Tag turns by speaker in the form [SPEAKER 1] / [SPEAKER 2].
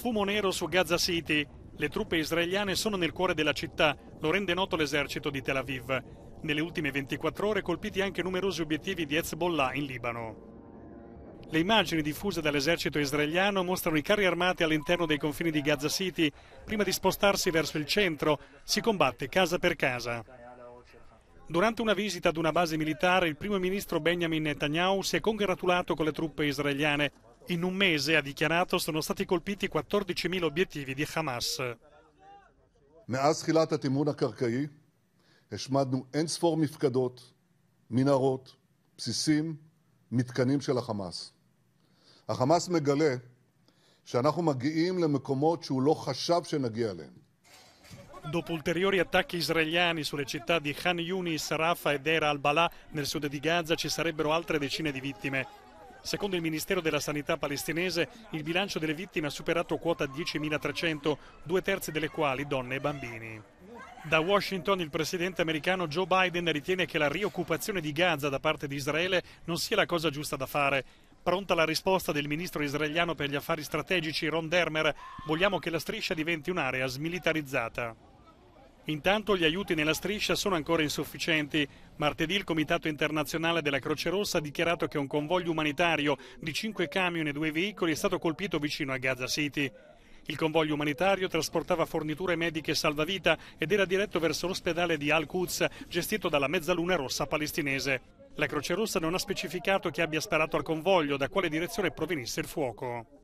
[SPEAKER 1] fumo nero su Gaza City. Le truppe israeliane sono nel cuore della città, lo rende noto l'esercito di Tel Aviv. Nelle ultime 24 ore colpiti anche numerosi obiettivi di Hezbollah in Libano. Le immagini diffuse dall'esercito israeliano mostrano i carri armati all'interno dei confini di Gaza City. Prima di spostarsi verso il centro, si combatte casa per casa. Durante una visita ad una base militare, il primo ministro Benjamin Netanyahu si è congratulato con le truppe israeliane In un mese, ha dichiarato, sono stati colpiti 14.000 obiettivi di Hamas. Dopo ulteriori attacchi israeliani sulle città di Khan Yunis, Rafa e Era al bala nel sud di Gaza ci sarebbero altre decine di vittime. Secondo il Ministero della Sanità palestinese, il bilancio delle vittime ha superato quota 10.300, due terzi delle quali donne e bambini. Da Washington il presidente americano Joe Biden ritiene che la rioccupazione di Gaza da parte di Israele non sia la cosa giusta da fare. Pronta la risposta del ministro israeliano per gli affari strategici Ron Dermer, vogliamo che la striscia diventi un'area smilitarizzata. Intanto gli aiuti nella striscia sono ancora insufficienti. Martedì il Comitato internazionale della Croce Rossa ha dichiarato che un convoglio umanitario di cinque camion e due veicoli è stato colpito vicino a Gaza City. Il convoglio umanitario trasportava forniture mediche salvavita ed era diretto verso l'ospedale di Al-Quds, gestito dalla Mezzaluna Rossa palestinese. La Croce Rossa non ha specificato chi abbia sparato al convoglio, da quale direzione provenisse il fuoco.